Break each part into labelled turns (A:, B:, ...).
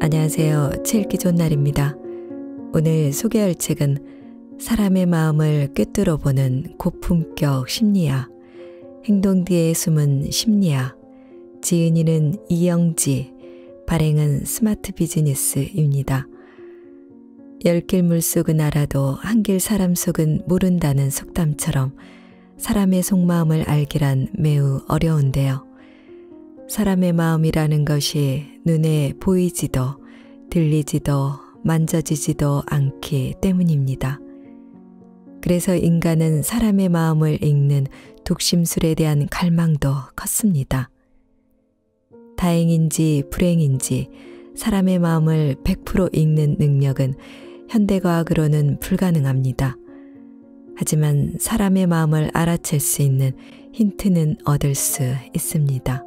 A: 안녕하세요. 칠기존 날입니다. 오늘 소개할 책은 사람의 마음을 꿰뚫어 보는 고품격 심리학, 행동 뒤에 숨은 심리학, 지은이는 이영지, 발행은 스마트 비즈니스입니다. 열길 물속은 알아도 한길 사람 속은 모른다는 속담처럼 사람의 속마음을 알기란 매우 어려운데요. 사람의 마음이라는 것이 눈에 보이지도 들리지도 만져지지도 않기 때문입니다. 그래서 인간은 사람의 마음을 읽는 독심술에 대한 갈망도 컸습니다. 다행인지 불행인지 사람의 마음을 100% 읽는 능력은 현대과학으로는 불가능합니다. 하지만 사람의 마음을 알아챌 수 있는 힌트는 얻을 수 있습니다.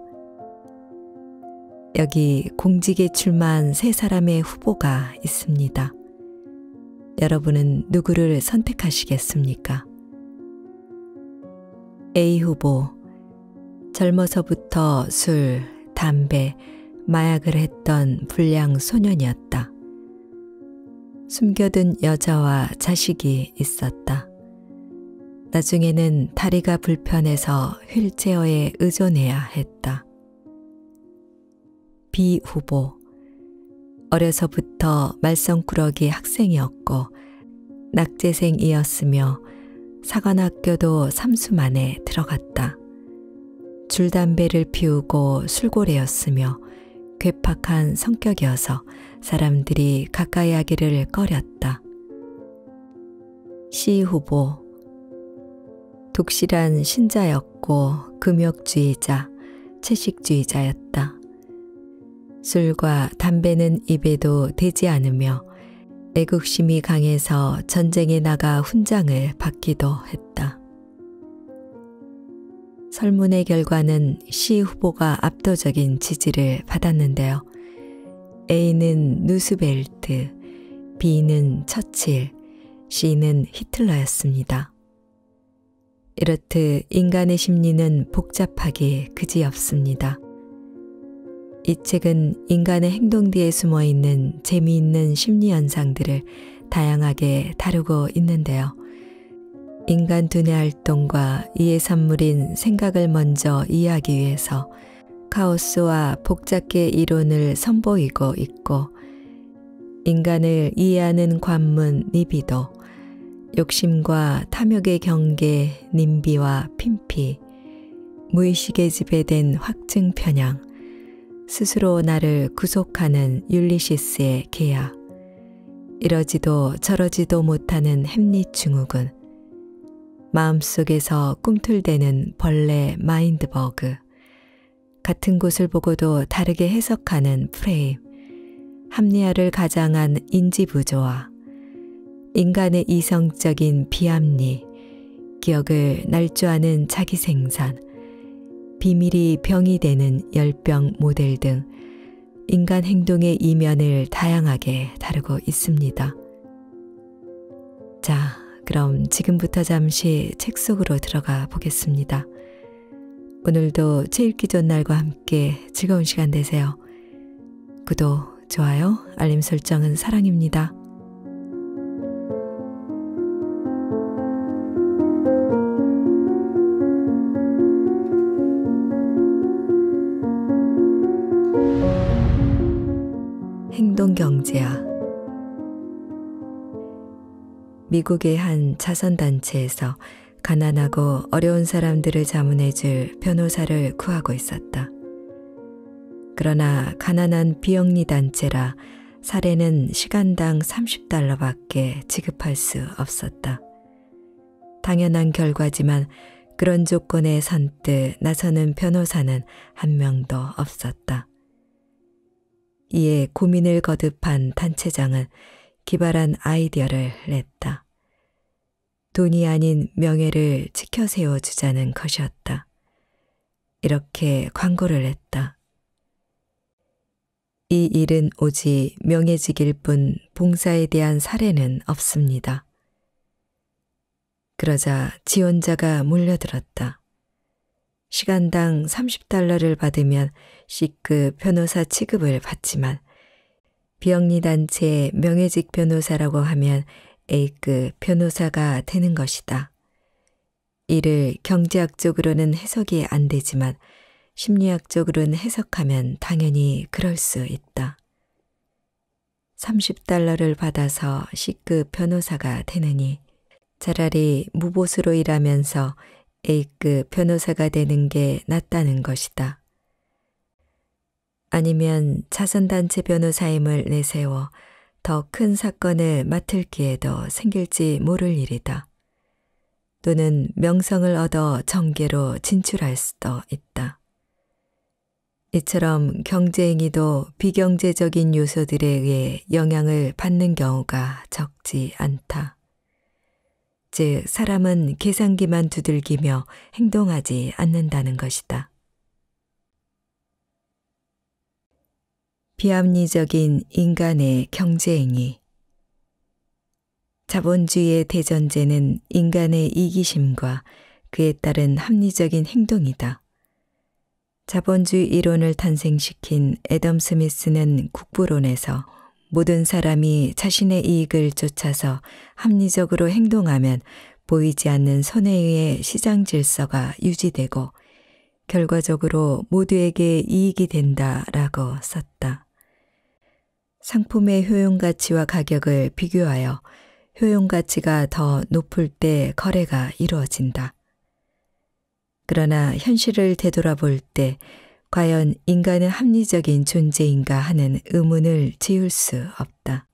A: 여기 공직에 출마한 세 사람의 후보가 있습니다. 여러분은 누구를 선택하시겠습니까? A 후보. 젊어서부터 술, 담배, 마약을 했던 불량 소년이었다. 숨겨둔 여자와 자식이 있었다. 나중에는 다리가 불편해서 휠체어에 의존해야 했다. B 후보. 어려서부터 말썽꾸러기 학생이었고 낙제생이었으며 사관학교도 삼수만에 들어갔다. 줄담배를 피우고 술고래였으며 괴팍한 성격이어서 사람들이 가까이 하기를 꺼렸다. 시 후보 독실한 신자였고 금욕주의자, 채식주의자였다. 술과 담배는 입에도 대지 않으며 애국심이 강해서 전쟁에 나가 훈장을 받기도 했다. 설문의 결과는 시 후보가 압도적인 지지를 받았는데요. A는 누스벨트, B는 처칠, C는 히틀러였습니다. 이렇듯 인간의 심리는 복잡하게 그지없습니다. 이 책은 인간의 행동 뒤에 숨어 있는 재미있는 심리 현상들을 다양하게 다루고 있는데요. 인간 두뇌 활동과 이해 산물인 생각을 먼저 이해하기 위해서 카오스와 복잡계 이론을 선보이고 있고 인간을 이해하는 관문 니비도 욕심과 탐욕의 경계 님비와 핀피 무의식에 지배된 확증 편향 스스로 나를 구속하는 율리시스의 계약 이러지도 저러지도 못하는 햄릿 증후군 마음속에서 꿈틀대는 벌레 마인드버그 같은 곳을 보고도 다르게 해석하는 프레임, 합리화를 가장한 인지 부조화, 인간의 이성적인 비합리, 기억을 날조하는 자기 생산, 비밀이 병이 되는 열병 모델 등 인간 행동의 이면을 다양하게 다루고 있습니다. 자, 그럼 지금부터 잠시 책 속으로 들어가 보겠습니다. 오늘도 책 읽기 좋은 날과 함께 즐거운 시간 되세요. 구독, 좋아요, 알림 설정은 사랑입니다. 행동 경제학 미국의 한 자선단체에서 가난하고 어려운 사람들을 자문해줄 변호사를 구하고 있었다. 그러나 가난한 비영리 단체라 사례는 시간당 30달러밖에 지급할 수 없었다. 당연한 결과지만 그런 조건에 선뜻 나서는 변호사는 한 명도 없었다. 이에 고민을 거듭한 단체장은 기발한 아이디어를 냈다. 돈이 아닌 명예를 지켜세워 주자는 것이었다. 이렇게 광고를 했다. 이 일은 오직 명예직일 뿐 봉사에 대한 사례는 없습니다. 그러자 지원자가 몰려들었다. 시간당 30달러를 받으면 C급 변호사 취급을 받지만 비영리단체 명예직 변호사라고 하면 A급 변호사가 되는 것이다. 이를 경제학 적으로는 해석이 안 되지만 심리학 적으로는 해석하면 당연히 그럴 수 있다. 30달러를 받아서 C급 변호사가 되느니 차라리 무보수로 일하면서 A급 변호사가 되는 게 낫다는 것이다. 아니면 자선단체 변호사임을 내세워 더큰 사건을 맡을 기회도 생길지 모를 일이다. 또는 명성을 얻어 정계로 진출할 수도 있다. 이처럼 경제행위도 비경제적인 요소들에 의해 영향을 받는 경우가 적지 않다. 즉, 사람은 계산기만 두들기며 행동하지 않는다는 것이다. 비합리적인 인간의 경제행위. 자본주의의 대전제는 인간의 이기심과 그에 따른 합리적인 행동이다. 자본주의 이론을 탄생시킨 애덤 스미스는 국부론에서 모든 사람이 자신의 이익을 쫓아서 합리적으로 행동하면 보이지 않는 손해의 시장 질서가 유지되고 결과적으로 모두에게 이익이 된다라고 썼다. 상품의 효용 가치와 가격을 비교하여 효용 가치가 더 높을 때 거래가 이루어진다. 그러나 현실을 되돌아볼 때 과연 인간은 합리적인 존재인가 하는 의문을 지울 수 없다.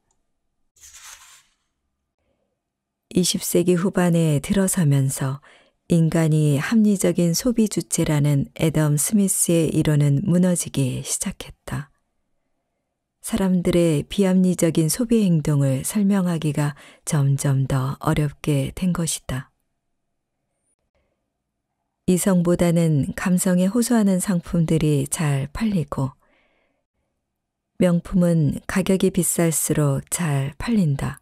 A: 20세기 후반에 들어서면서 인간이 합리적인 소비 주체라는 애덤 스미스의 이론은 무너지기 시작했다. 사람들의 비합리적인 소비 행동을 설명하기가 점점 더 어렵게 된 것이다. 이성보다는 감성에 호소하는 상품들이 잘 팔리고 명품은 가격이 비쌀수록 잘 팔린다.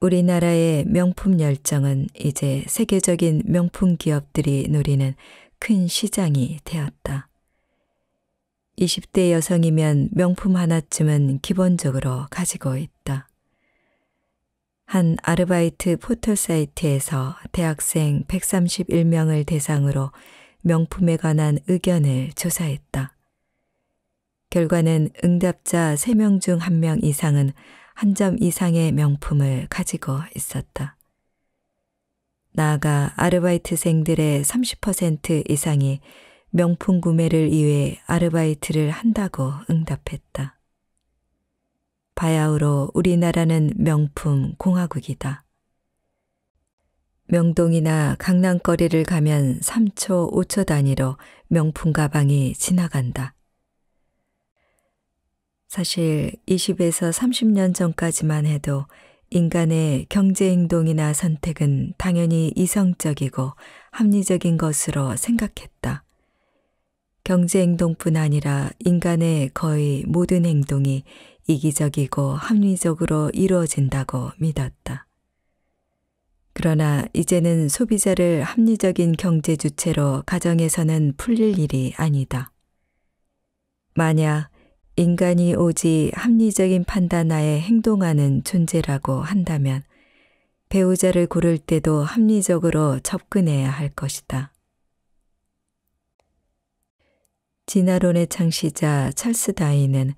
A: 우리나라의 명품 열정은 이제 세계적인 명품 기업들이 노리는 큰 시장이 되었다. 20대 여성이면 명품 하나쯤은 기본적으로 가지고 있다. 한 아르바이트 포털 사이트에서 대학생 131명을 대상으로 명품에 관한 의견을 조사했다. 결과는 응답자 3명 중 1명 이상은 한 점 이상의 명품을 가지고 있었다. 나아가 아르바이트생들의 30% 이상이 명품 구매를 위해 아르바이트를 한다고 응답했다. 바야흐로 우리나라는 명품 공화국이다. 명동이나 강남거리를 가면 3초, 5초 단위로 명품 가방이 지나간다. 사실 20에서 30년 전까지만 해도 인간의 경제행동이나 선택은 당연히 이성적이고 합리적인 것으로 생각했다. 경제행동뿐 아니라 인간의 거의 모든 행동이 이기적이고 합리적으로 이루어진다고 믿었다. 그러나 이제는 소비자를 합리적인 경제 주체로 가정에서는 풀릴 일이 아니다. 만약 인간이 오지 합리적인 판단하에 행동하는 존재라고 한다면 배우자를 고를 때도 합리적으로 접근해야 할 것이다. 진화론의 창시자 찰스 다이는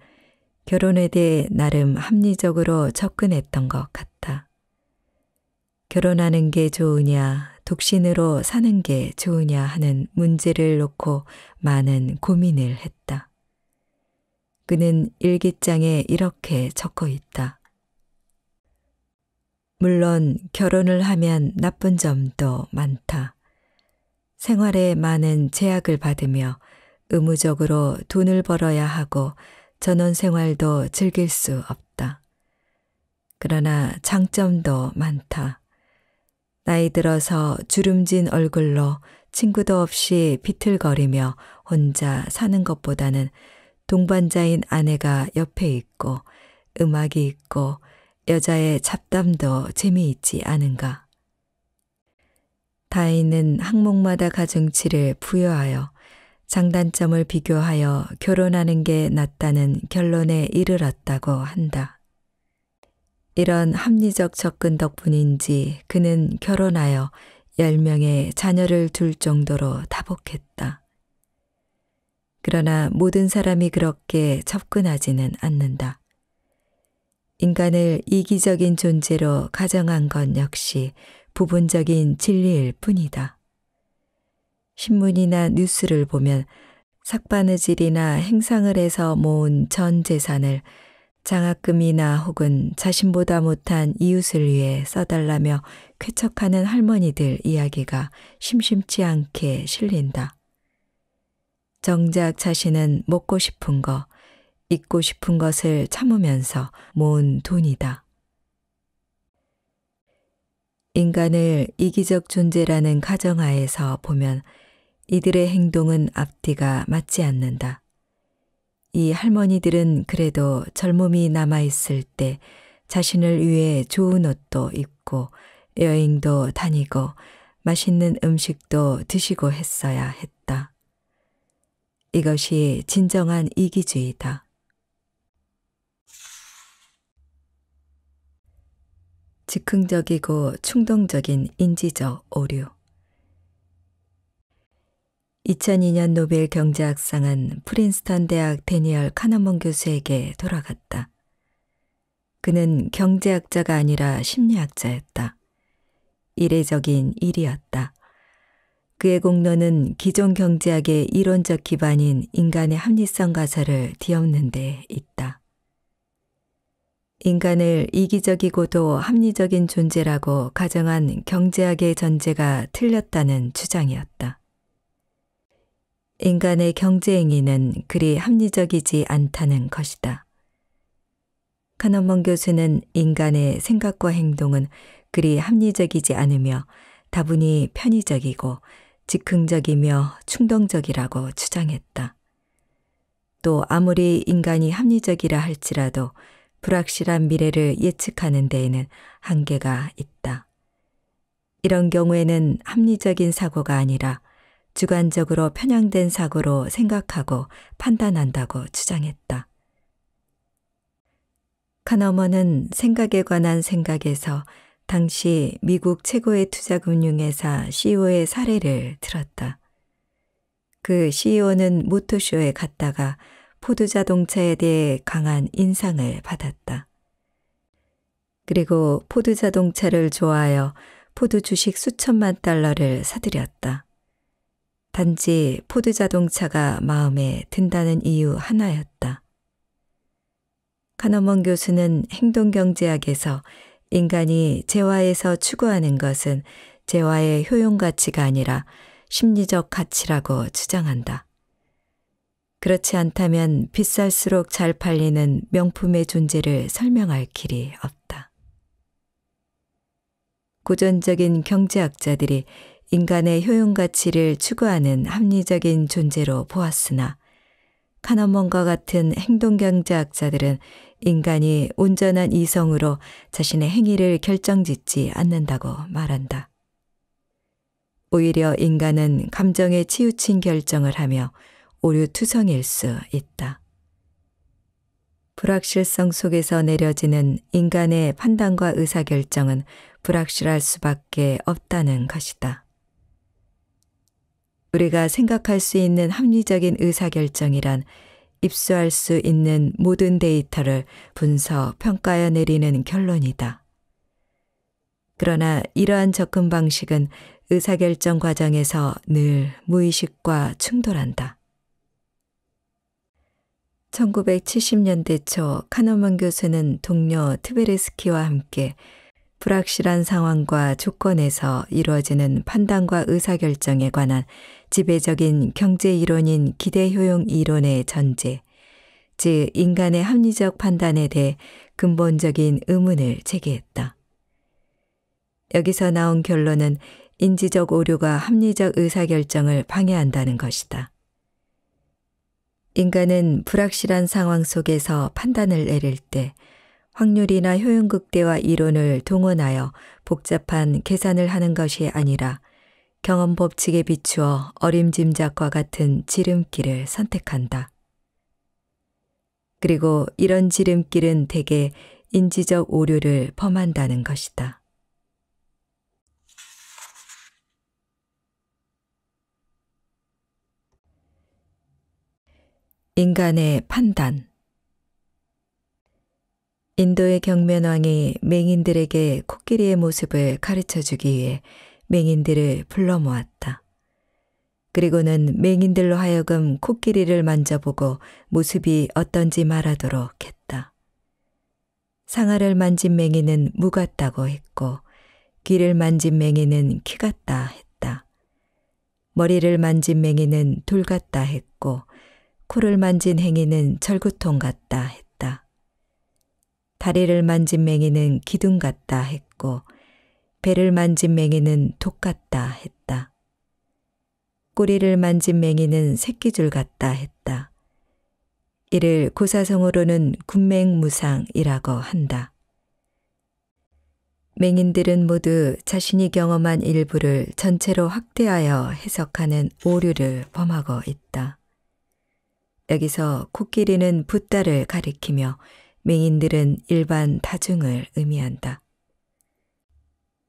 A: 결혼에 대해 나름 합리적으로 접근했던 것 같다. 결혼하는 게 좋으냐, 독신으로 사는 게 좋으냐 하는 문제를 놓고 많은 고민을 했다. 그는 일기장에 이렇게 적고 있다. 물론 결혼을 하면 나쁜 점도 많다. 생활에 많은 제약을 받으며 의무적으로 돈을 벌어야 하고 전원 생활도 즐길 수 없다. 그러나 장점도 많다. 나이 들어서 주름진 얼굴로 친구도 없이 비틀거리며 혼자 사는 것보다는 동반자인 아내가 옆에 있고 음악이 있고 여자의 잡담도 재미있지 않은가. 다인은 항목마다 가중치를 부여하여 장단점을 비교하여 결혼하는 게 낫다는 결론에 이르렀다고 한다. 이런 합리적 접근 덕분인지 그는 결혼하여 10명의 자녀를 둘 정도로 다복했다. 그러나 모든 사람이 그렇게 접근하지는 않는다. 인간을 이기적인 존재로 가정한 것 역시 부분적인 진리일 뿐이다. 신문이나 뉴스를 보면 삭바느질이나 행상을 해서 모은 전 재산을 장학금이나 혹은 자신보다 못한 이웃을 위해 써달라며 쾌척하는 할머니들 이야기가 심심치 않게 실린다. 정작 자신은 먹고 싶은 거, 잊고 싶은 것을 참으면서 모은 돈이다. 인간을 이기적 존재라는 가정하에서 보면 이들의 행동은 앞뒤가 맞지 않는다. 이 할머니들은 그래도 젊음이 남아있을 때 자신을 위해 좋은 옷도 입고 여행도 다니고 맛있는 음식도 드시고 했어야 했다. 이것이 진정한 이기주의다. 즉흥적이고 충동적인 인지적 오류. 2002년 노벨 경제학상은 프린스턴 대학 데니얼 카너먼 교수에게 돌아갔다. 그는 경제학자가 아니라 심리학자였다. 이례적인 일이었다. 그의 공로는 기존 경제학의 이론적 기반인 인간의 합리성 가설을 뒤엎는 데 있다. 인간을 이기적이고도 합리적인 존재라고 가정한 경제학의 전제가 틀렸다는 주장이었다. 인간의 경제행위는 그리 합리적이지 않다는 것이다. 카너먼 교수는 인간의 생각과 행동은 그리 합리적이지 않으며 다분히 편의적이고 즉흥적이며 충동적이라고 주장했다. 또 아무리 인간이 합리적이라 할지라도 불확실한 미래를 예측하는 데에는 한계가 있다. 이런 경우에는 합리적인 사고가 아니라 주관적으로 편향된 사고로 생각하고 판단한다고 주장했다. 카너먼은 생각에 관한 생각에서 당시 미국 최고의 투자금융회사 CEO의 사례를 들었다. 그 CEO는 모토쇼에 갔다가 포드자동차에 대해 강한 인상을 받았다. 그리고 포드자동차를 좋아하여 포드 주식 수천만 달러를 사들였다. 단지 포드 자동차가 마음에 든다는 이유 하나였다. 카너먼 교수는 행동경제학에서 인간이 재화에서 추구하는 것은 재화의 효용가치가 아니라 심리적 가치라고 주장한다. 그렇지 않다면 비쌀수록 잘 팔리는 명품의 존재를 설명할 길이 없다. 고전적인 경제학자들이 인간의 효용 가치를 추구하는 합리적인 존재로 보았으나 카너먼과 같은 행동 경제학자들은 인간이 온전한 이성으로 자신의 행위를 결정짓지 않는다고 말한다. 오히려 인간은 감정에 치우친 결정을 하며 오류투성일 수 있다. 불확실성 속에서 내려지는 인간의 판단과 의사결정은 불확실할 수밖에 없다는 것이다. 우리가 생각할 수 있는 합리적인 의사결정이란 입수할 수 있는 모든 데이터를 분석, 평가해 내리는 결론이다. 그러나 이러한 접근 방식은 의사결정 과정에서 늘 무의식과 충돌한다. 1970년대 초 카노먼 교수는 동료 트베르스키와 함께 불확실한 상황과 조건에서 이루어지는 판단과 의사결정에 관한 지배적인 경제 이론인 기대 효용 이론의 전제, 즉 인간의 합리적 판단에 대해 근본적인 의문을 제기했다. 여기서 나온 결론은 인지적 오류가 합리적 의사결정을 방해한다는 것이다. 인간은 불확실한 상황 속에서 판단을 내릴 때 확률이나 효용극대화 이론을 동원하여 복잡한 계산을 하는 것이 아니라 경험 법칙에 비추어 어림짐작과 같은 지름길을 선택한다. 그리고 이런 지름길은 대개 인지적 오류를 범한다는 것이다. 인간의 판단 인도의 경면왕이 맹인들에게 코끼리의 모습을 가르쳐 주기 위해 맹인들을 불러 모았다. 그리고는 맹인들로 하여금 코끼리를 만져보고 모습이 어떤지 말하도록 했다. 상아를 만진 맹인은 무 같다고 했고 귀를 만진 맹인은 키 같다 했다. 머리를 만진 맹인은 돌 같다 했고 코를 만진 행인은 절구통 같다 했다. 다리를 만진 맹인은 기둥 같다 했고 배를 만진 맹이는 똑 같다 했다. 꼬리를 만진 맹이는 새끼줄 같다 했다. 이를 고사성어로는 군맹무상이라고 한다. 맹인들은 모두 자신이 경험한 일부를 전체로 확대하여 해석하는 오류를 범하고 있다. 여기서 코끼리는 붓다를 가리키며 맹인들은 일반 다중을 의미한다.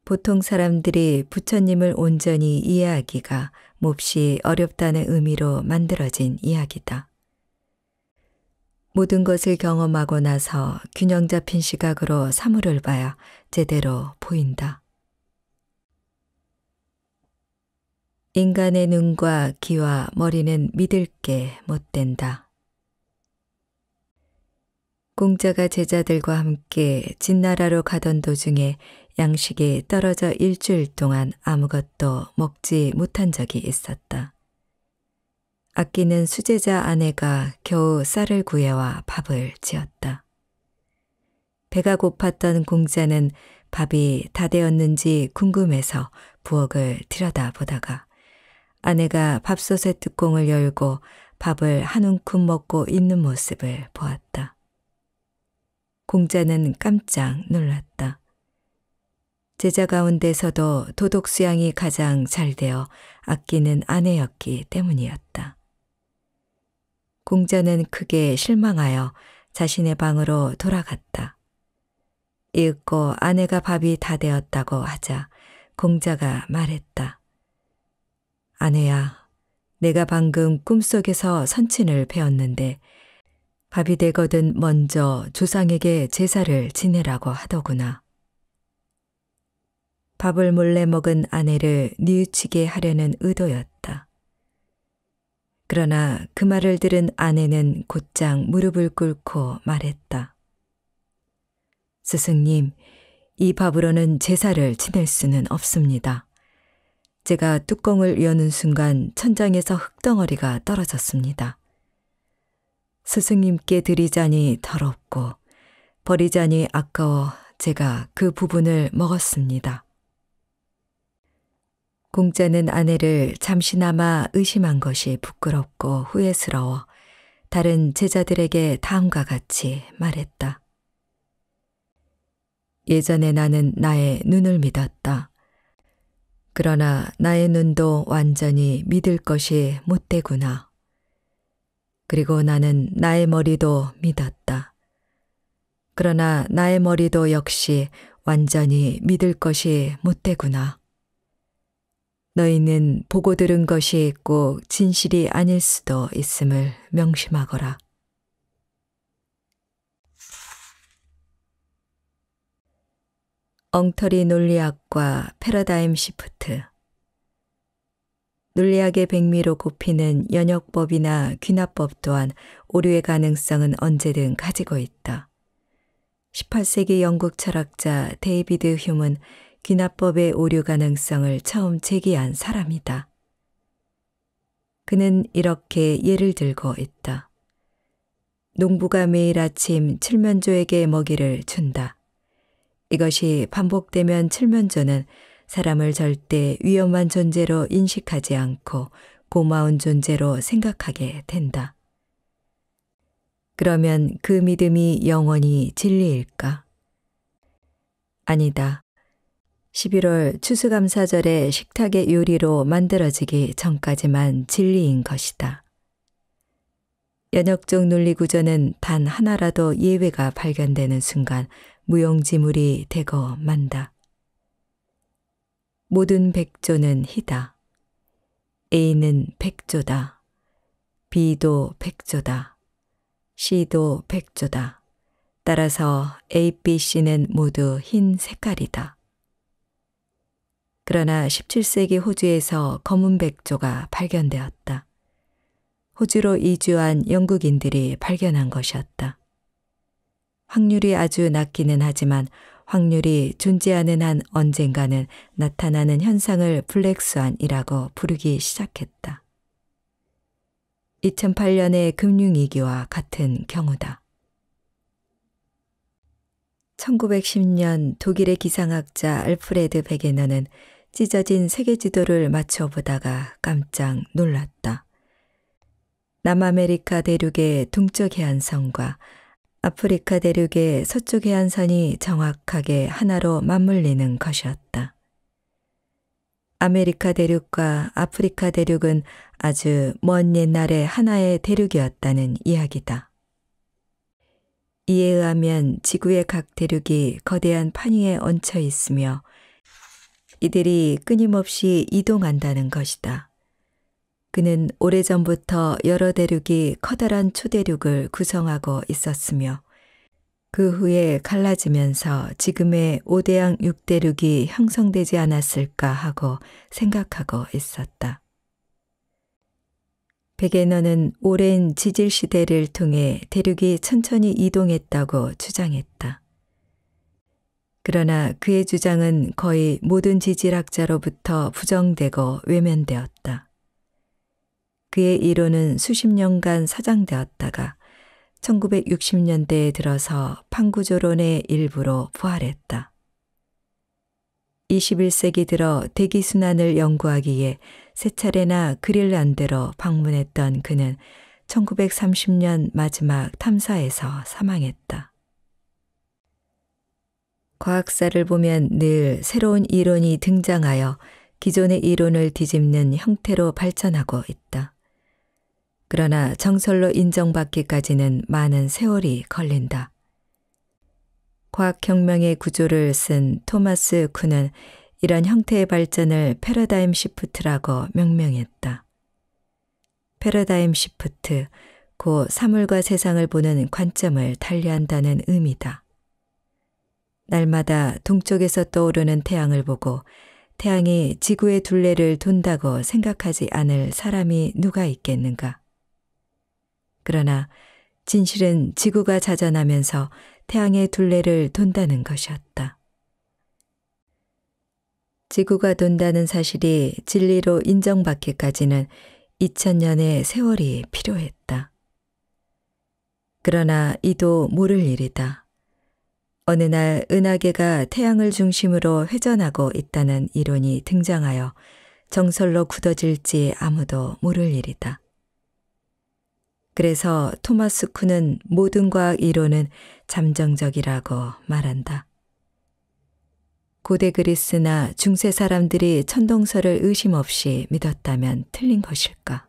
A: 보통 사람들이 부처님을 온전히 이해하기가 몹시 어렵다는 의미로 만들어진 이야기다. 모든 것을 경험하고 나서 균형 잡힌 시각으로 사물을 봐야 제대로 보인다. 인간의 눈과 귀와 머리는 믿을 게 못 된다. 공자가 제자들과 함께 진나라로 가던 도중에 양식이 떨어져 일주일 동안 아무것도 먹지 못한 적이 있었다. 아끼는 수제자 아내가 겨우 쌀을 구해와 밥을 지었다. 배가 고팠던 공자는 밥이 다 되었는지 궁금해서 부엌을 들여다보다가 아내가 밥솥의 뚜껑을 열고 밥을 한 움큼 먹고 있는 모습을 보았다. 공자는 깜짝 놀랐다. 제자 가운데서도 도독 수양이 가장 잘 되어 아끼는 아내였기 때문이었다. 공자는 크게 실망하여 자신의 방으로 돌아갔다. 이윽고 아내가 밥이 다 되었다고 하자 공자가 말했다. 아내야, 내가 방금 꿈속에서 선친을 배웠는데 밥이 되거든 먼저 조상에게 제사를 지내라고 하더구나. 밥을 몰래 먹은 아내를 뉘우치게 하려는 의도였다. 그러나 그 말을 들은 아내는 곧장 무릎을 꿇고 말했다. 스승님, 이 밥으로는 제사를 지낼 수는 없습니다. 제가 뚜껑을 여는 순간 천장에서 흙덩어리가 떨어졌습니다. 스승님께 드리자니 더럽고 버리자니 아까워 제가 그 부분을 먹었습니다. 공자는 아내를 잠시나마 의심한 것이 부끄럽고 후회스러워 다른 제자들에게 다음과 같이 말했다. 예전에 나는 나의 눈을 믿었다. 그러나 나의 눈도 완전히 믿을 것이 못되구나. 그리고 나는 나의 머리도 믿었다. 그러나 나의 머리도 역시 완전히 믿을 것이 못되구나. 너희는 보고 들은 것이 있고 진실이 아닐 수도 있음을 명심하거라. 엉터리 논리학과 패러다임 시프트 논리학의 백미로 굽히는 연역법이나 귀납법 또한 오류의 가능성은 언제든 가지고 있다. 18세기 영국 철학자 데이비드 휴은 귀납법의 오류 가능성을 처음 제기한 사람이다. 그는 이렇게 예를 들고 있다. 농부가 매일 아침 칠면조에게 먹이를 준다. 이것이 반복되면 칠면조는 사람을 절대 위험한 존재로 인식하지 않고 고마운 존재로 생각하게 된다. 그러면 그 믿음이 영원히 진리일까? 아니다. 11월 추수감사절에 식탁의 요리로 만들어지기 전까지만 진리인 것이다. 연역적 논리구조는 단 하나라도 예외가 발견되는 순간 무용지물이 되고 만다. 모든 백조는 희다. A는 백조다. B도 백조다. C도 백조다. 따라서 A, B, C는 모두 흰 색깔이다. 그러나 17세기 호주에서 검은 백조가 발견되었다. 호주로 이주한 영국인들이 발견한 것이었다. 확률이 아주 낮기는 하지만 확률이 존재하는 한 언젠가는 나타나는 현상을 블랙스완이라고 부르기 시작했다. 2008년의 금융위기와 같은 경우다. 1910년 독일의 기상학자 알프레드 베게너는 찢어진 세계 지도를 맞춰보다가 깜짝 놀랐다. 남아메리카 대륙의 동쪽 해안선과 아프리카 대륙의 서쪽 해안선이 정확하게 하나로 맞물리는 것이었다. 아메리카 대륙과 아프리카 대륙은 아주 먼 옛날의 하나의 대륙이었다는 이야기다. 이에 의하면 지구의 각 대륙이 거대한 판 위에 얹혀 있으며 이들이 끊임없이 이동한다는 것이다. 그는 오래전부터 여러 대륙이 커다란 초대륙을 구성하고 있었으며 그 후에 갈라지면서 지금의 오대양 육대륙이 형성되지 않았을까 하고 생각하고 있었다. 베게너는 오랜 지질 시대를 통해 대륙이 천천히 이동했다고 주장했다. 그러나 그의 주장은 거의 모든 지질학자로부터 부정되고 외면되었다. 그의 이론은 수십 년간 사장되었다가 1960년대에 들어서 판구조론의 일부로 부활했다. 21세기 들어 대기순환을 연구하기 위세 차례나 그릴란드로 방문했던 그는 1930년 마지막 탐사에서 사망했다. 과학사를 보면 늘 새로운 이론이 등장하여 기존의 이론을 뒤집는 형태로 발전하고 있다. 그러나 정설로 인정받기까지는 많은 세월이 걸린다. 과학혁명의 구조를 쓴 토마스 쿤은 이런 형태의 발전을 패러다임 시프트라고 명명했다. 패러다임 시프트, 곧 사물과 세상을 보는 관점을 달리한다는 의미다. 날마다 동쪽에서 떠오르는 태양을 보고 태양이 지구의 둘레를 돈다고 생각하지 않을 사람이 누가 있겠는가. 그러나 진실은 지구가 자전하면서 태양의 둘레를 돈다는 것이었다. 지구가 돈다는 사실이 진리로 인정받기까지는 2000년의 세월이 필요했다. 그러나 이도 모를 일이다. 어느 날 은하계가 태양을 중심으로 회전하고 있다는 이론이 등장하여 정설로 굳어질지 아무도 모를 일이다. 그래서 토마스 쿤은 모든 과학 이론은 잠정적이라고 말한다. 고대 그리스나 중세 사람들이 천동설을 의심 없이 믿었다면 틀린 것일까?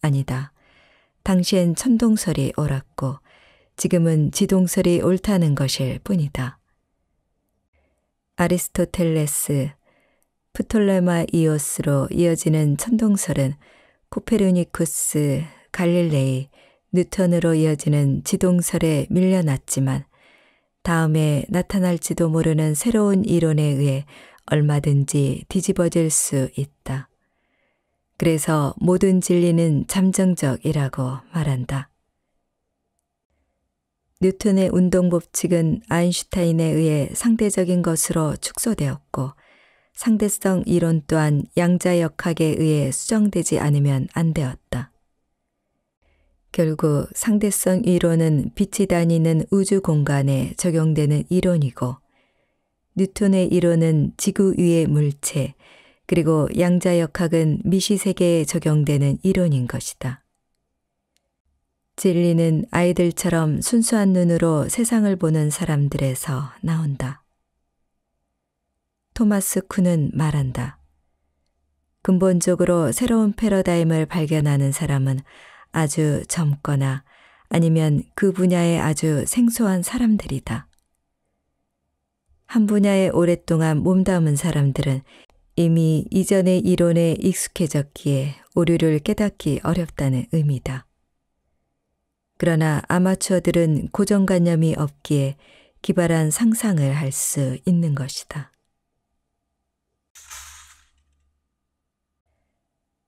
A: 아니다. 당시엔 천동설이 옳았고 지금은 지동설이 옳다는 것일 뿐이다. 아리스토텔레스, 프톨레마 이오스로 이어지는 천동설은 코페르니쿠스, 갈릴레이, 뉴턴으로 이어지는 지동설에 밀려났지만 다음에 나타날지도 모르는 새로운 이론에 의해 얼마든지 뒤집어질 수 있다. 그래서 모든 진리는 잠정적이라고 말한다. 뉴턴의 운동 법칙은 아인슈타인에 의해 상대적인 것으로 축소되었고 상대성 이론 또한 양자역학에 의해 수정되지 않으면 안 되었다. 결국 상대성 이론은 빛이 다니는 우주 공간에 적용되는 이론이고 뉴턴의 이론은 지구 위의 물체 그리고 양자역학은 미시세계에 적용되는 이론인 것이다. 진리는 아이들처럼 순수한 눈으로 세상을 보는 사람들에서 나온다. 토마스 쿤은 말한다. 근본적으로 새로운 패러다임을 발견하는 사람은 아주 젊거나 아니면 그 분야에 아주 생소한 사람들이다. 한 분야에 오랫동안 몸담은 사람들은 이미 이전의 이론에 익숙해졌기에 오류를 깨닫기 어렵다는 의미다. 그러나 아마추어들은 고정관념이 없기에 기발한 상상을 할 수 있는 것이다.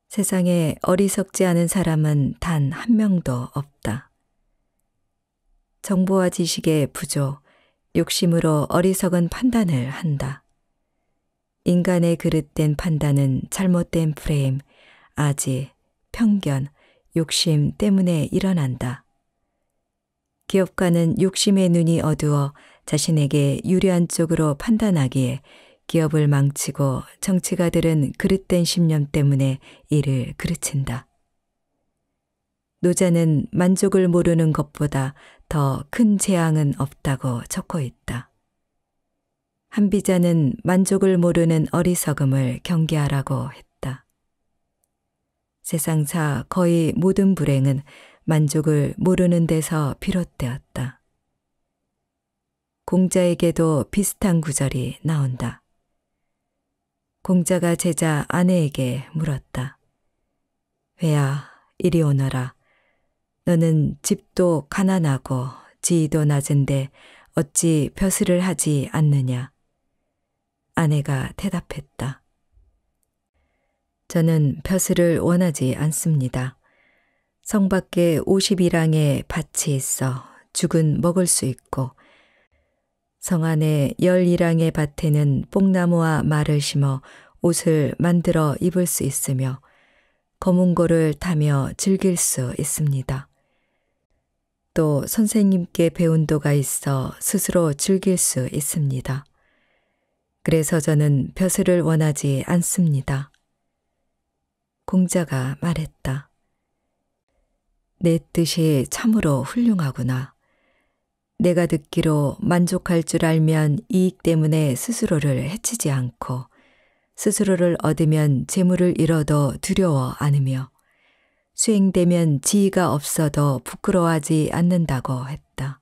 A: 세상에 어리석지 않은 사람은 단 한 명도 없다. 정보와 지식의 부족, 욕심으로 어리석은 판단을 한다. 인간의 그릇된 판단은 잘못된 프레임, 아지, 편견, 욕심 때문에 일어난다. 기업가는 욕심의 눈이 어두워 자신에게 유리한 쪽으로 판단하기에 기업을 망치고 정치가들은 그릇된 심년 때문에 이를 그르친다. 노자는 만족을 모르는 것보다 더 큰 재앙은 없다고 적고 있다. 한비자는 만족을 모르는 어리석음을 경계하라고 했다. 세상사 거의 모든 불행은 만족을 모르는 데서 비롯되었다. 공자에게도 비슷한 구절이 나온다. 공자가 제자 아내에게 물었다. 회야, 이리 오너라. 너는 집도 가난하고 지위도 낮은데 어찌 벼슬을 하지 않느냐? 아내가 대답했다. 저는 벼슬을 원하지 않습니다. 성 밖에 5 0이랑의 밭이 있어 죽은 먹을 수 있고 성 안에 1이랑의 밭에는 뽕나무와 말을 심어 옷을 만들어 입을 수 있으며 검은 고를 타며 즐길 수 있습니다. 또 선생님께 배운 도가 있어 스스로 즐길 수 있습니다. 그래서 저는 벼슬을 원하지 않습니다. 공자가 말했다. 내 뜻이 참으로 훌륭하구나. 내가 듣기로 만족할 줄 알면 이익 때문에 스스로를 해치지 않고 스스로를 얻으면 재물을 잃어도 두려워 않으며 수행되면 지위가 없어도 부끄러워하지 않는다고 했다.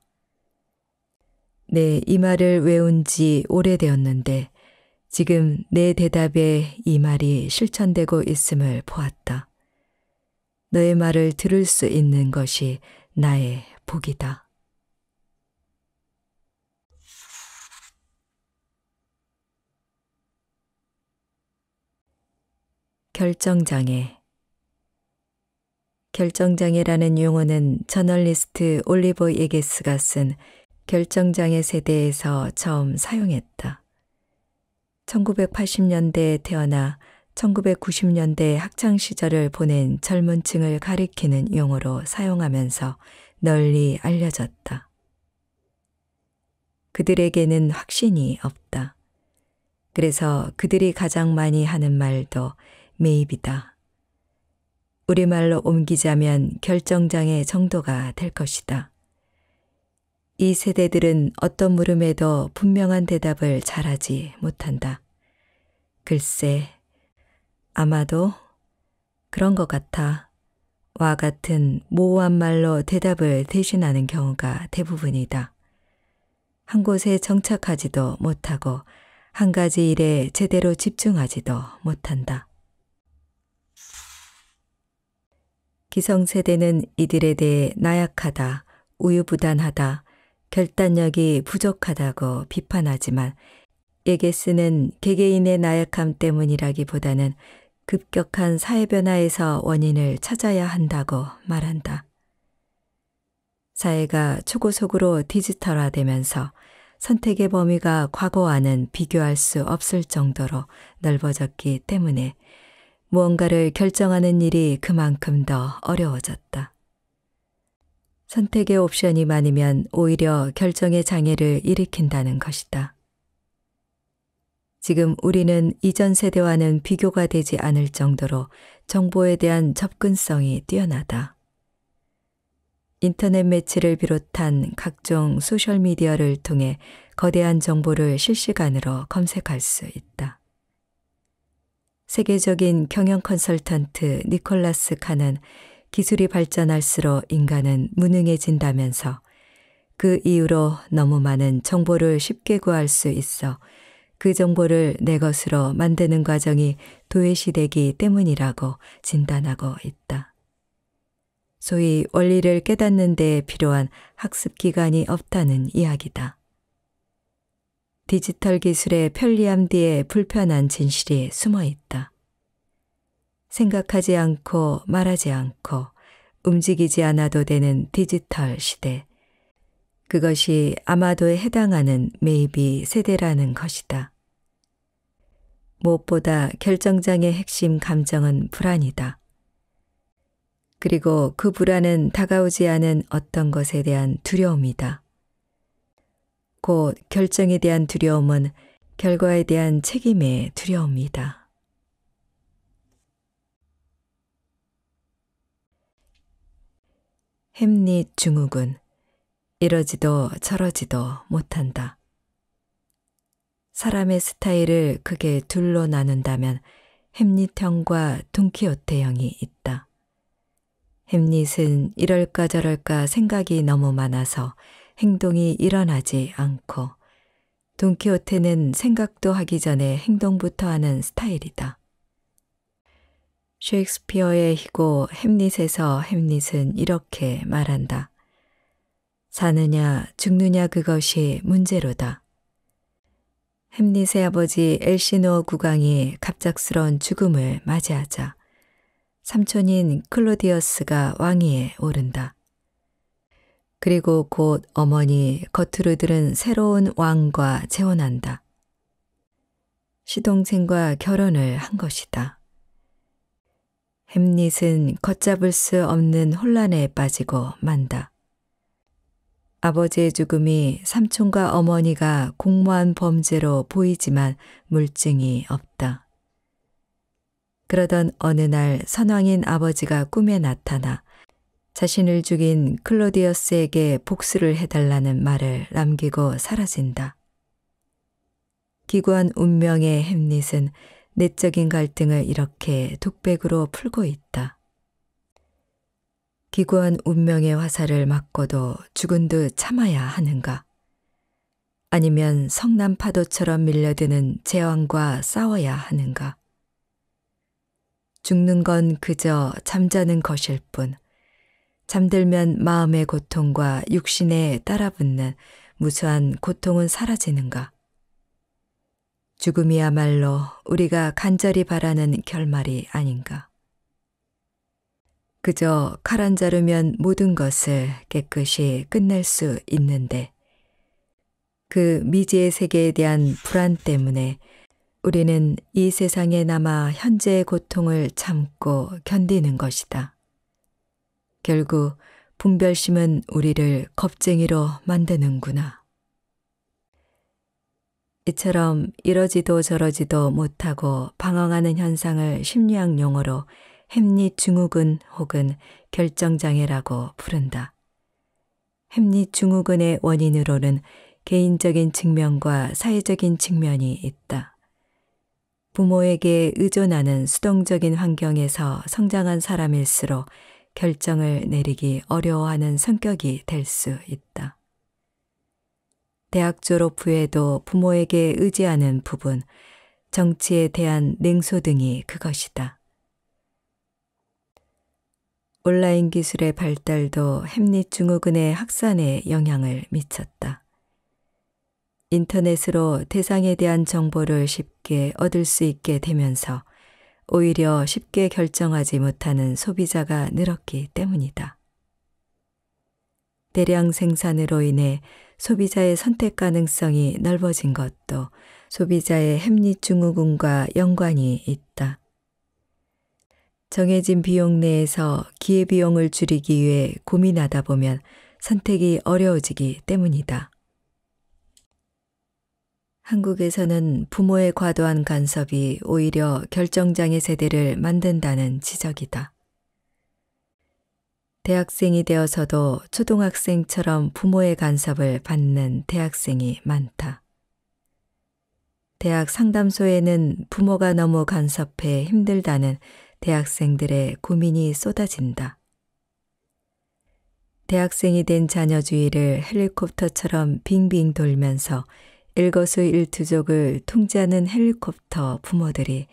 A: 내이 네, 말을 외운 지 오래되었는데 지금 내 대답에 이 말이 실천되고 있음을 보았다. 너의 말을 들을 수 있는 것이 나의 복이다. 결정장애 결정장애라는 용어는 저널리스트 올리버 예게스가 쓴 결정장애 세대에서 처음 사용했다. 1980년대에 태어나 1990년대 학창 시절을 보낸 젊은 층을 가리키는 용어로 사용하면서 널리 알려졌다. 그들에게는 확신이 없다. 그래서 그들이 가장 많이 하는 말도 매입이다. 우리말로 옮기자면 결정장애 정도가 될 것이다. 이 세대들은 어떤 물음에도 분명한 대답을 잘하지 못한다. 글쎄, 아마도 그런 것 같아. 와 같은 모호한 말로 대답을 대신하는 경우가 대부분이다. 한 곳에 정착하지도 못하고 한 가지 일에 제대로 집중하지도 못한다. 기성세대는 이들에 대해 나약하다, 우유부단하다, 결단력이 부족하다고 비판하지만 예게 쓰는 개개인의 나약함 때문이라기보다는 급격한 사회 변화에서 원인을 찾아야 한다고 말한다. 사회가 초고속으로 디지털화되면서 선택의 범위가 과거와는 비교할 수 없을 정도로 넓어졌기 때문에 무언가를 결정하는 일이 그만큼 더 어려워졌다. 선택의 옵션이 많으면 오히려 결정의 장애를 일으킨다는 것이다. 지금 우리는 이전 세대와는 비교가 되지 않을 정도로 정보에 대한 접근성이 뛰어나다. 인터넷 매체를 비롯한 각종 소셜미디어를 통해 거대한 정보를 실시간으로 검색할 수 있다. 세계적인 경영 컨설턴트 니콜라스 칸은 기술이 발전할수록 인간은 무능해진다면서 그 이후로 너무 많은 정보를 쉽게 구할 수 있어 그 정보를 내 것으로 만드는 과정이 도외시되기 때문이라고 진단하고 있다. 소위 원리를 깨닫는 데 필요한 학습 기간이 없다는 이야기다. 디지털 기술의 편리함 뒤에 불편한 진실이 숨어 있다. 생각하지 않고 말하지 않고 움직이지 않아도 되는 디지털 시대. 그것이 아마도에 해당하는 매입이 세대라는 것이다. 무엇보다 결정장의 핵심 감정은 불안이다. 그리고 그 불안은 다가오지 않은 어떤 것에 대한 두려움이다. 곧 결정에 대한 두려움은 결과에 대한 책임의 두려움이다. 햄릿 증후군 이러지도 저러지도 못한다. 사람의 스타일을 크게 둘로 나눈다면 햄릿형과 돈키호테형이 있다. 햄릿은 이럴까 저럴까 생각이 너무 많아서 행동이 일어나지 않고 돈키호테는 생각도 하기 전에 행동부터 하는 스타일이다. 셰익스피어의 희고 햄릿에서 햄릿은 이렇게 말한다. 사느냐 죽느냐 그것이 문제로다. 햄릿의 아버지 엘시노 국왕이 갑작스러운 죽음을 맞이하자 삼촌인 클로디어스가 왕위에 오른다. 그리고 곧 어머니 겉으로 들은 새로운 왕과 재혼한다. 시동생과 결혼을 한 것이다. 햄릿은 걷잡을 수 없는 혼란에 빠지고 만다. 아버지의 죽음이 삼촌과 어머니가 공모한 범죄로 보이지만 물증이 없다. 그러던 어느 날 선왕인 아버지가 꿈에 나타나 자신을 죽인 클로디어스에게 복수를 해달라는 말을 남기고 사라진다. 기구한 운명의 햄릿은 내적인 갈등을 이렇게 독백으로 풀고 있다. 기구한 운명의 화살을 맞고도 죽은 듯 참아야 하는가? 아니면 성난 파도처럼 밀려드는 제왕과 싸워야 하는가? 죽는 건 그저 잠자는 것일 뿐, 잠들면 마음의 고통과 육신에 따라붙는 무수한 고통은 사라지는가? 죽음이야말로 우리가 간절히 바라는 결말이 아닌가? 그저 칼 안자르면 모든 것을 깨끗이 끝낼 수 있는데 그 미지의 세계에 대한 불안 때문에 우리는 이 세상에 남아 현재의 고통을 참고 견디는 것이다. 결국 분별심은 우리를 겁쟁이로 만드는구나. 이처럼 이러지도 저러지도 못하고 방황하는 현상을 심리학 용어로 햄릿 증후군 혹은 결정장애라고 부른다. 햄릿 증후군의 원인으로는 개인적인 측면과 사회적인 측면이 있다. 부모에게 의존하는 수동적인 환경에서 성장한 사람일수록 결정을 내리기 어려워하는 성격이 될 수 있다. 대학 졸업 후에도 부모에게 의지하는 부분, 정치에 대한 냉소 등이 그것이다. 온라인 기술의 발달도 햄릿 증후군의 확산에 영향을 미쳤다. 인터넷으로 대상에 대한 정보를 쉽게 얻을 수 있게 되면서 오히려 쉽게 결정하지 못하는 소비자가 늘었기 때문이다. 대량 생산으로 인해 소비자의 선택 가능성이 넓어진 것도 소비자의 햄릿 증후군과 연관이 있다. 정해진 비용 내에서 기회비용을 줄이기 위해 고민하다 보면 선택이 어려워지기 때문이다. 한국에서는 부모의 과도한 간섭이 오히려 결정장애 세대를 만든다는 지적이다. 대학생이 되어서도 초등학생처럼 부모의 간섭을 받는 대학생이 많다. 대학 상담소에는 부모가 너무 간섭해 힘들다는 대학생들의 고민이 쏟아진다. 대학생이 된 자녀 주위를 헬리콥터처럼 빙빙 돌면서 일거수일투족을 통제하는 헬리콥터 부모들이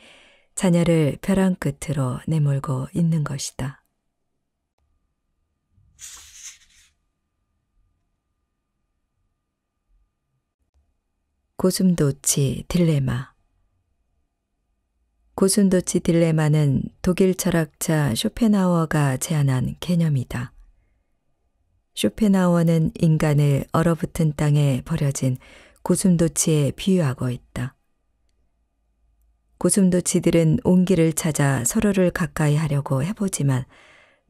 A: 자녀를 벼랑 끝으로 내몰고 있는 것이다. 고슴도치 딜레마 고슴도치 딜레마는 독일 철학자 쇼펜하워가 제안한 개념이다. 쇼펜하워는 인간을 얼어붙은 땅에 버려진 고슴도치에 비유하고 있다. 고슴도치들은 온기를 찾아 서로를 가까이 하려고 해보지만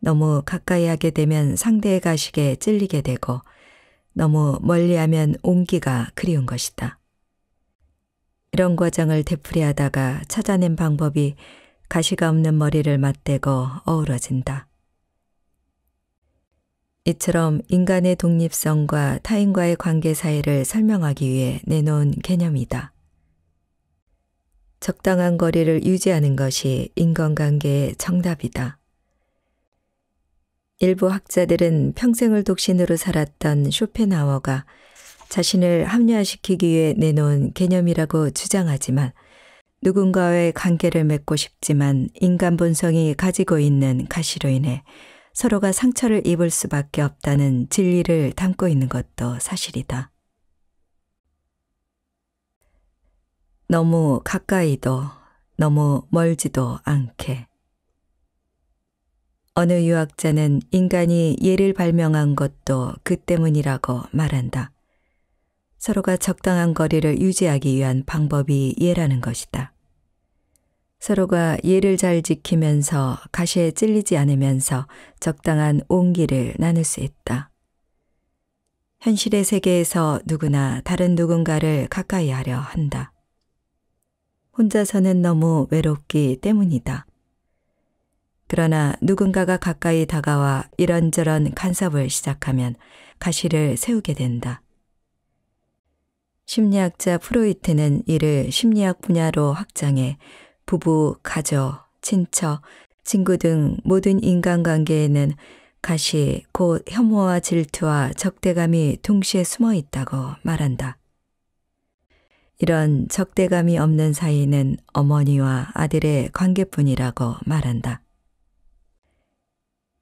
A: 너무 가까이 하게 되면 상대의 가식에 찔리게 되고 너무 멀리하면 온기가 그리운 것이다. 이런 과정을 되풀이하다가 찾아낸 방법이 가시가 없는 머리를 맞대고 어우러진다. 이처럼 인간의 독립성과 타인과의 관계 사이를 설명하기 위해 내놓은 개념이다. 적당한 거리를 유지하는 것이 인간관계의 정답이다. 일부 학자들은 평생을 독신으로 살았던 쇼펜하워가 자신을 합리화시키기 위해 내놓은 개념이라고 주장하지만 누군가와의 관계를 맺고 싶지만 인간 본성이 가지고 있는 가시로 인해 서로가 상처를 입을 수밖에 없다는 진리를 담고 있는 것도 사실이다. 너무 가까이도 너무 멀지도 않게. 어느 유학자는 인간이 예를 발명한 것도 그 때문이라고 말한다. 서로가 적당한 거리를 유지하기 위한 방법이 예라는 것이다. 서로가 예를 잘 지키면서 가시에 찔리지 않으면서 적당한 온기를 나눌 수 있다. 현실의 세계에서 누구나 다른 누군가를 가까이 하려 한다. 혼자서는 너무 외롭기 때문이다. 그러나 누군가가 가까이 다가와 이런저런 간섭을 시작하면 가시를 세우게 된다. 심리학자 프로이트는 이를 심리학 분야로 확장해 부부, 가족, 친척, 친구 등 모든 인간관계에는 가시, 곧 혐오와 질투와 적대감이 동시에 숨어 있다고 말한다. 이런 적대감이 없는 사이는 어머니와 아들의 관계뿐이라고 말한다.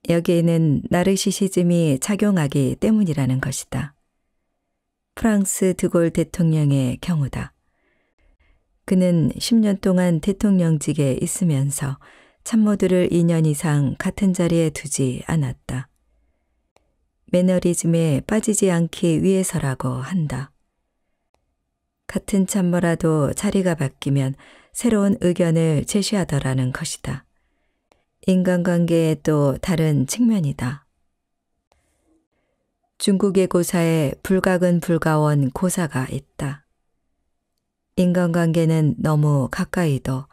A: 여기에는 나르시시즘이 작용하기 때문이라는 것이다. 프랑스 드골 대통령의 경우다. 그는 10년 동안 대통령직에 있으면서 참모들을 2년 이상 같은 자리에 두지 않았다. 매너리즘에 빠지지 않기 위해서라고 한다. 같은 참모라도 자리가 바뀌면 새로운 의견을 제시하더라는 것이다. 인간관계의 또 다른 측면이다. 중국의 고사에 불각은 불가원 고사가 있다. 인간관계는 너무 가까이도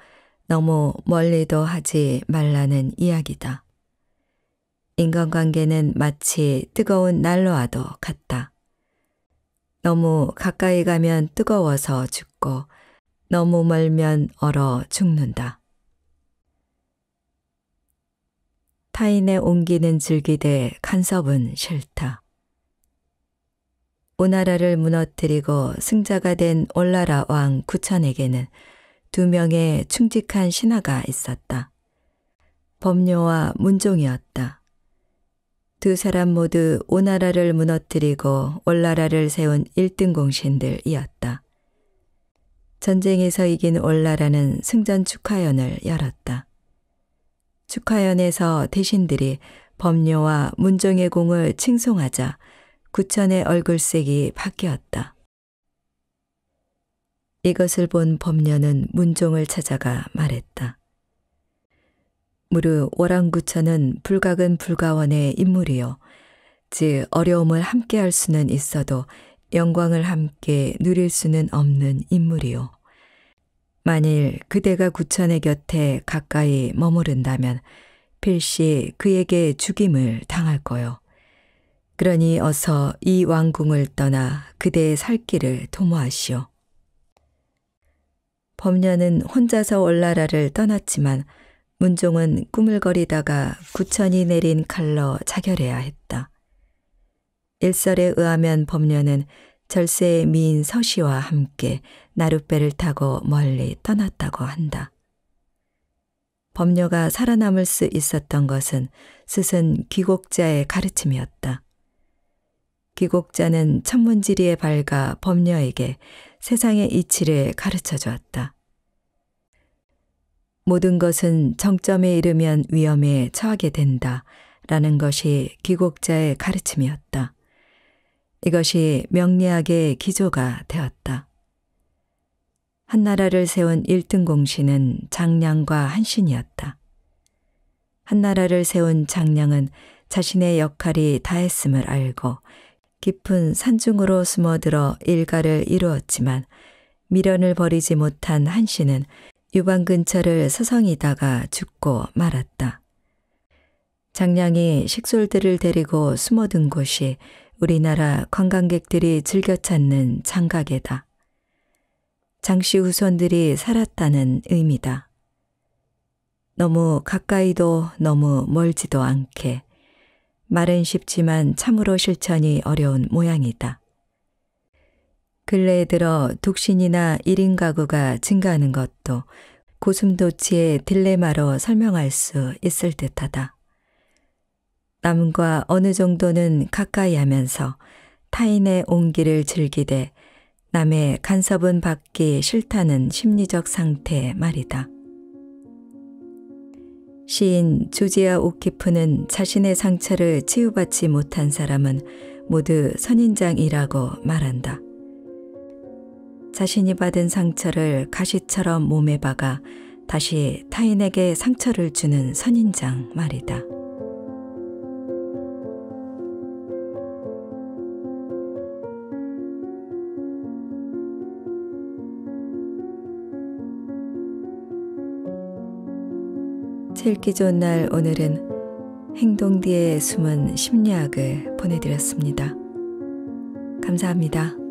A: 너무 멀리도 하지 말라는 이야기다. 인간관계는 마치 뜨거운 난로와도 같다. 너무 가까이 가면 뜨거워서 죽고 너무 멀면 얼어 죽는다. 타인의 온기는 즐기되 간섭은 싫다. 오나라를 무너뜨리고 승자가 된올라라왕 구천에게는 두 명의 충직한 신하가 있었다. 법료와 문종이었다. 두 사람 모두 오나라를 무너뜨리고 올나라를 세운 1등 공신들이었다. 전쟁에서 이긴 올나라는 승전 축하연을 열었다. 축하연에서 대신들이 법료와 문종의 공을 칭송하자 구천의 얼굴색이 바뀌었다. 이것을 본 범녀는 문종을 찾아가 말했다. 무르 오랑구천은 불각은 불가원의 인물이요. 즉 어려움을 함께 할 수는 있어도 영광을 함께 누릴 수는 없는 인물이요. 만일 그대가 구천의 곁에 가까이 머무른다면 필시 그에게 죽임을 당할 거요. 그러니 어서 이 왕궁을 떠나 그대의 살 길을 도모하시오. 범녀는 혼자서 월나라를 떠났지만 문종은 꾸물거리다가 구천이 내린 칼로 자결해야 했다. 일설에 의하면 범녀는 절세의 미인 서시와 함께 나룻배를 타고 멀리 떠났다고 한다. 범녀가 살아남을 수 있었던 것은 스승 귀곡자의 가르침이었다. 귀곡자는 천문지리에 밝아 법녀에게 세상의 이치를 가르쳐 주었다. 모든 것은 정점에 이르면 위험에 처하게 된다. 라는 것이 귀곡자의 가르침이었다. 이것이 명리학의 기조가 되었다. 한나라를 세운 1등 공신은 장량과 한신이었다. 한나라를 세운 장량은 자신의 역할이 다했음을 알고 깊은 산중으로 숨어들어 일가를 이루었지만 미련을 버리지 못한 한 씨는 유방 근처를 서성이다가 죽고 말았다. 장량이 식솔들을 데리고 숨어든 곳이 우리나라 관광객들이 즐겨 찾는 장가계다. 장씨 후손들이 살았다는 의미다. 너무 가까이도 너무 멀지도 않게 말은 쉽지만 참으로 실천이 어려운 모양이다. 근래에 들어 독신이나 1인 가구가 증가하는 것도 고슴도치의 딜레마로 설명할 수 있을 듯하다. 남과 어느 정도는 가까이 하면서 타인의 온기를 즐기되 남의 간섭은 받기 싫다는 심리적 상태 말이다. 시인 조지아 오키프는 자신의 상처를 치유받지 못한 사람은 모두 선인장이라고 말한다. 자신이 받은 상처를 가시처럼 몸에 박아 다시 타인에게 상처를 주는 선인장 말이다. 읽기 좋은 날 오늘은 행동 뒤에 숨은 심리학을 보내드렸습니다. 감사합니다.